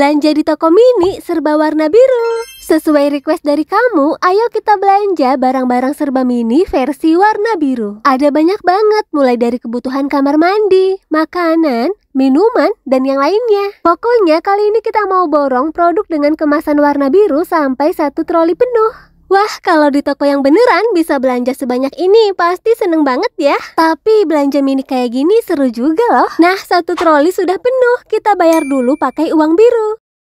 Belanja di toko mini serba warna biru. Sesuai request dari kamu, ayo kita belanja barang-barang serba mini versi warna biru. Ada banyak banget, mulai dari kebutuhan kamar mandi, makanan, minuman, dan yang lainnya. Pokoknya kali ini kita mau borong produk dengan kemasan warna biru sampai satu troli penuh. Wah, kalau di toko yang beneran bisa belanja sebanyak ini, pasti seneng banget ya. Tapi belanja mini kayak gini seru juga loh. Nah, satu troli sudah penuh, kita bayar dulu pakai uang biru.